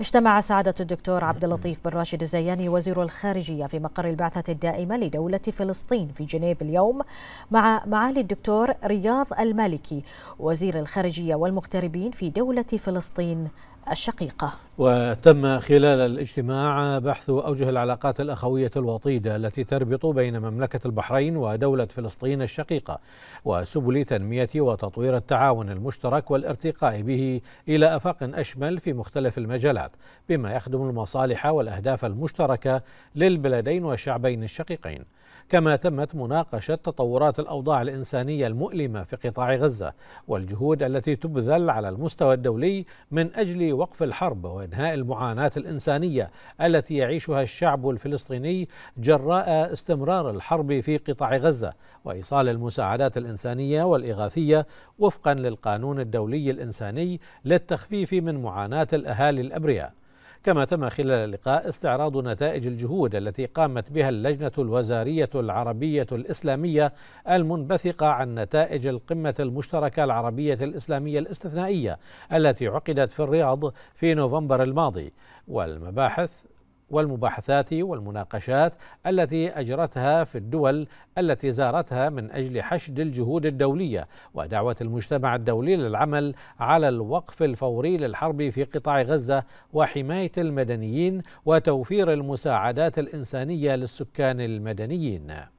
اجتمع سعادة الدكتور عبد اللطيف بن راشد الزياني وزير الخارجية في مقر البعثة الدائمة لدولة فلسطين في جنيف اليوم مع معالي الدكتور رياض المالكي وزير الخارجية والمغتربين في دولة فلسطين الشقيقة وتم خلال الاجتماع بحث أوجه العلاقات الأخوية الوطيدة التي تربط بين مملكة البحرين ودولة فلسطين الشقيقة وسبل تنمية وتطوير التعاون المشترك والارتقاء به إلى أفاق أشمل في مختلف المجالات بما يخدم المصالح والأهداف المشتركة للبلدين والشعبين الشقيقين كما تمت مناقشة تطورات الأوضاع الإنسانية المؤلمة في قطاع غزة والجهود التي تبذل على المستوى الدولي من أجل وقف الحرب وانهاء المعاناه الانسانيه التي يعيشها الشعب الفلسطيني جراء استمرار الحرب في قطاع غزه وايصال المساعدات الانسانيه والاغاثيه وفقا للقانون الدولي الانساني للتخفيف من معاناه الاهالي الابرياء كما تم خلال اللقاء استعراض نتائج الجهود التي قامت بها اللجنة الوزارية العربية الإسلامية المنبثقة عن نتائج القمة المشتركة العربية الإسلامية الاستثنائية التي عقدت في الرياض في نوفمبر الماضي والمباحث والمباحثات والمناقشات التي اجرتها في الدول التي زارتها من اجل حشد الجهود الدوليه ودعوه المجتمع الدولي للعمل على الوقف الفوري للحرب في قطاع غزه وحمايه المدنيين وتوفير المساعدات الانسانيه للسكان المدنيين